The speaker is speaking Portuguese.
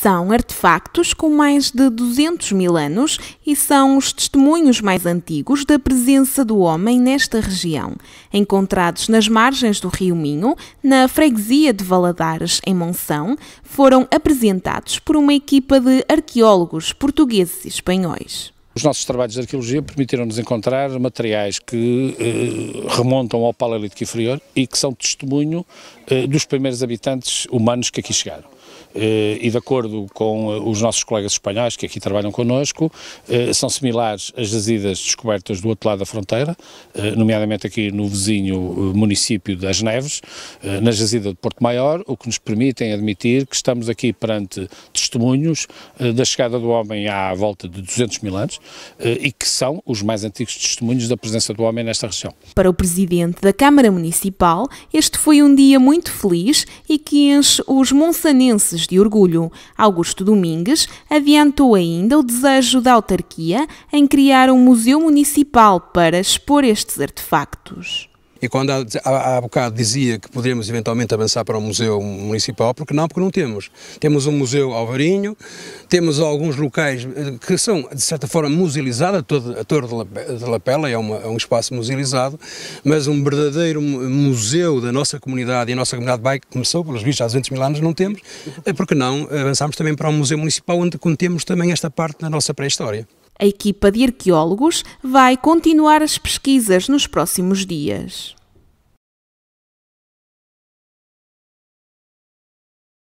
são artefactos com mais de 200 mil anos e são os testemunhos mais antigos da presença do homem nesta região, encontrados nas margens do Rio Minho, na freguesia de Valadares, em Monção, foram apresentados por uma equipa de arqueólogos portugueses e espanhóis. Os nossos trabalhos de arqueologia permitiram-nos encontrar materiais que eh, remontam ao Paleolítico Inferior e que são testemunho eh, dos primeiros habitantes humanos que aqui chegaram. Eh, e de acordo com eh, os nossos colegas espanhóis que aqui trabalham connosco, eh, são similares às jazidas descobertas do outro lado da fronteira, eh, nomeadamente aqui no vizinho município das Neves, na jazida de Porto Maior, o que nos permitem admitir que estamos aqui perante testemunhos da chegada do homem há volta de 200 mil anos, eh, e que são os mais antigos testemunhos da presença do homem nesta região. Para o presidente da Câmara Municipal, este foi um dia muito feliz e que enche os monsanenses de orgulho. Augusto Domingues adiantou ainda o desejo da autarquia em criar um museu municipal para expor estes artefactos. E quando há, há, há bocado dizia que poderíamos eventualmente avançar para um museu municipal, porque não? Porque não temos. Temos um museu Alvarinho, temos alguns locais eh, que são, de certa forma, musealizados, a Torre de Lapela é, uma, é um espaço musealizado, mas um verdadeiro museu da nossa comunidade, e a nossa comunidade bike começou, pelos vistos, há 200 mil anos, não temos, é porque não avançarmos também para um museu municipal, onde contemos também esta parte da nossa pré-história. A equipa de arqueólogos vai continuar as pesquisas nos próximos dias.